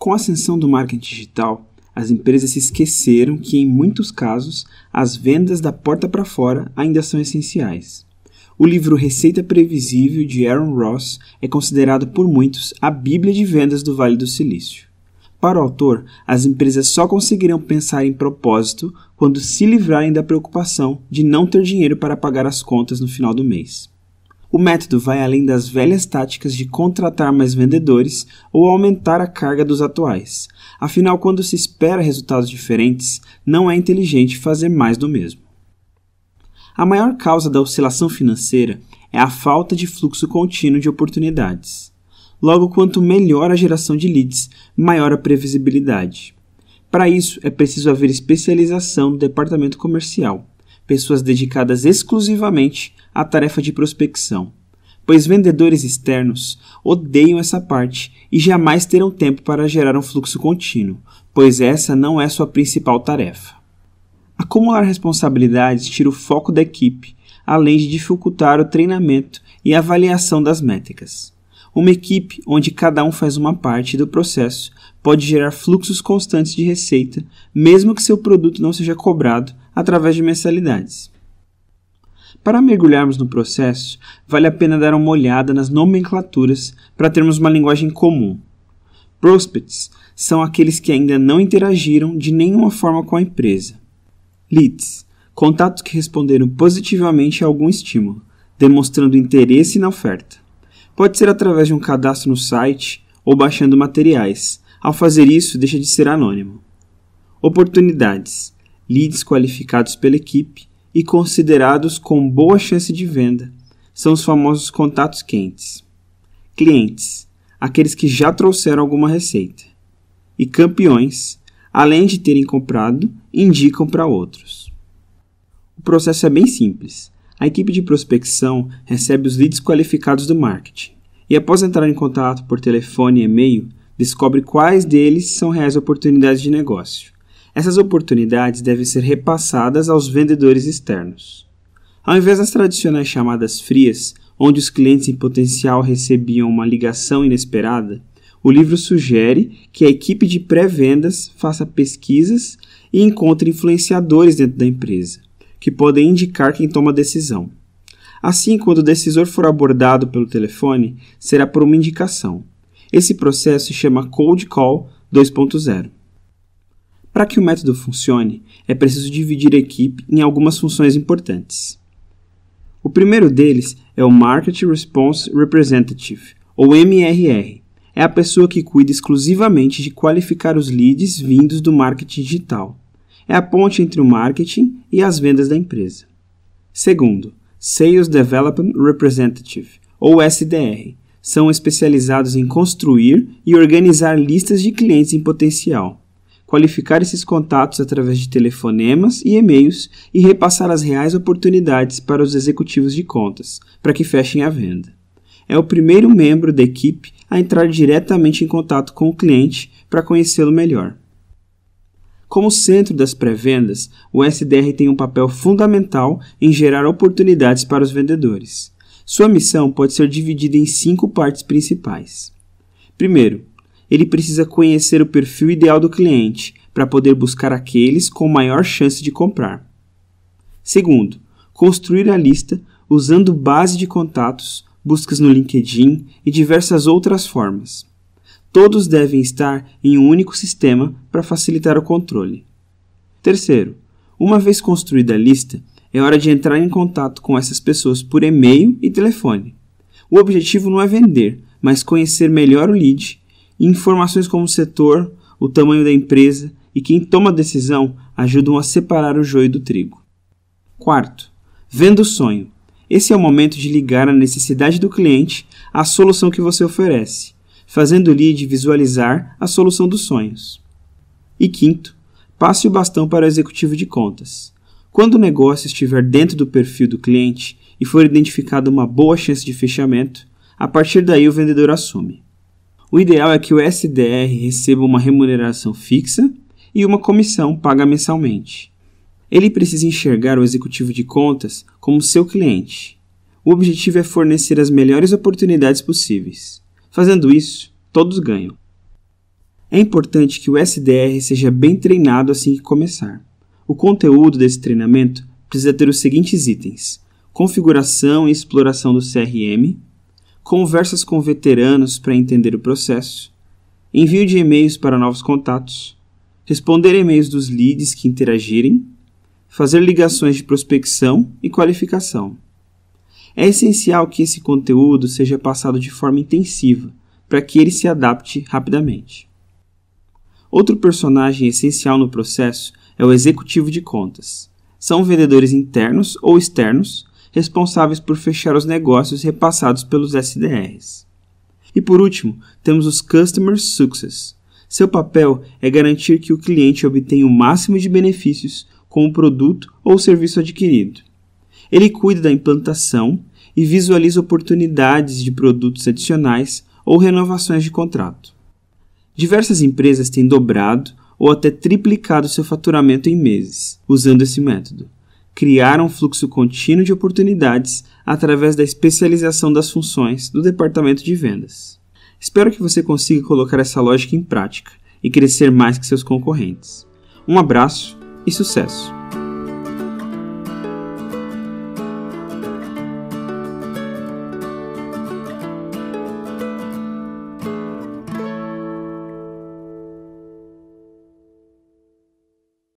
Com a ascensão do marketing digital, as empresas se esqueceram que, em muitos casos, as vendas da porta para fora ainda são essenciais. O livro Receita Previsível de Aaron Ross é considerado por muitos a Bíblia de vendas do Vale do Silício. Para o autor, as empresas só conseguirão pensar em propósito quando se livrarem da preocupação de não ter dinheiro para pagar as contas no final do mês. O método vai além das velhas táticas de contratar mais vendedores ou aumentar a carga dos atuais. Afinal, quando se espera resultados diferentes, não é inteligente fazer mais do mesmo. A maior causa da oscilação financeira é a falta de fluxo contínuo de oportunidades. Logo, quanto melhor a geração de leads, maior a previsibilidade. Para isso, é preciso haver especialização do departamento comercial pessoas dedicadas exclusivamente à tarefa de prospecção, pois vendedores externos odeiam essa parte e jamais terão tempo para gerar um fluxo contínuo, pois essa não é sua principal tarefa. Acumular responsabilidades tira o foco da equipe, além de dificultar o treinamento e avaliação das métricas. Uma equipe onde cada um faz uma parte do processo pode gerar fluxos constantes de receita, mesmo que seu produto não seja cobrado através de mensalidades. Para mergulharmos no processo, vale a pena dar uma olhada nas nomenclaturas para termos uma linguagem comum. Prospects são aqueles que ainda não interagiram de nenhuma forma com a empresa. Leads contatos que responderam positivamente a algum estímulo, demonstrando interesse na oferta. Pode ser através de um cadastro no site ou baixando materiais. Ao fazer isso, deixa de ser anônimo. Oportunidades leads qualificados pela equipe e considerados com boa chance de venda. São os famosos contatos quentes. Clientes, aqueles que já trouxeram alguma receita. E campeões, além de terem comprado, indicam para outros. O processo é bem simples. A equipe de prospecção recebe os leads qualificados do marketing e, após entrar em contato por telefone e e-mail, descobre quais deles são reais oportunidades de negócio essas oportunidades devem ser repassadas aos vendedores externos. Ao invés das tradicionais chamadas frias, onde os clientes em potencial recebiam uma ligação inesperada, o livro sugere que a equipe de pré-vendas faça pesquisas e encontre influenciadores dentro da empresa, que podem indicar quem toma a decisão. Assim, quando o decisor for abordado pelo telefone, será por uma indicação. Esse processo se chama Cold Call 2.0. Para que o método funcione, é preciso dividir a equipe em algumas funções importantes. O primeiro deles é o Market Response Representative, ou MRR. É a pessoa que cuida exclusivamente de qualificar os leads vindos do marketing digital. É a ponte entre o marketing e as vendas da empresa. Segundo, Sales Development Representative, ou SDR, são especializados em construir e organizar listas de clientes em potencial qualificar esses contatos através de telefonemas e e-mails e repassar as reais oportunidades para os executivos de contas, para que fechem a venda. É o primeiro membro da equipe a entrar diretamente em contato com o cliente para conhecê-lo melhor. Como centro das pré-vendas, o SDR tem um papel fundamental em gerar oportunidades para os vendedores. Sua missão pode ser dividida em cinco partes principais. Primeiro, ele precisa conhecer o perfil ideal do cliente para poder buscar aqueles com maior chance de comprar. Segundo, construir a lista usando base de contatos, buscas no LinkedIn e diversas outras formas. Todos devem estar em um único sistema para facilitar o controle. Terceiro, uma vez construída a lista, é hora de entrar em contato com essas pessoas por e-mail e telefone. O objetivo não é vender, mas conhecer melhor o lead Informações como o setor, o tamanho da empresa e quem toma a decisão ajudam a separar o joio do trigo. Quarto, venda o sonho. Esse é o momento de ligar a necessidade do cliente à solução que você oferece, fazendo o lead visualizar a solução dos sonhos. E quinto, passe o bastão para o executivo de contas. Quando o negócio estiver dentro do perfil do cliente e for identificada uma boa chance de fechamento, a partir daí o vendedor assume. O ideal é que o SDR receba uma remuneração fixa e uma comissão paga mensalmente. Ele precisa enxergar o executivo de contas como seu cliente. O objetivo é fornecer as melhores oportunidades possíveis. Fazendo isso, todos ganham. É importante que o SDR seja bem treinado assim que começar. O conteúdo desse treinamento precisa ter os seguintes itens: configuração e exploração do CRM, conversas com veteranos para entender o processo, envio de e-mails para novos contatos, responder e-mails dos leads que interagirem, fazer ligações de prospecção e qualificação. É essencial que esse conteúdo seja passado de forma intensiva para que ele se adapte rapidamente. Outro personagem essencial no processo é o executivo de contas. São vendedores internos ou externos responsáveis por fechar os negócios repassados pelos SDRs. E por último, temos os Customer Success. Seu papel é garantir que o cliente obtenha o máximo de benefícios com o produto ou serviço adquirido. Ele cuida da implantação e visualiza oportunidades de produtos adicionais ou renovações de contrato. Diversas empresas têm dobrado ou até triplicado seu faturamento em meses usando esse método criar um fluxo contínuo de oportunidades através da especialização das funções do departamento de vendas. Espero que você consiga colocar essa lógica em prática e crescer mais que seus concorrentes. Um abraço e sucesso!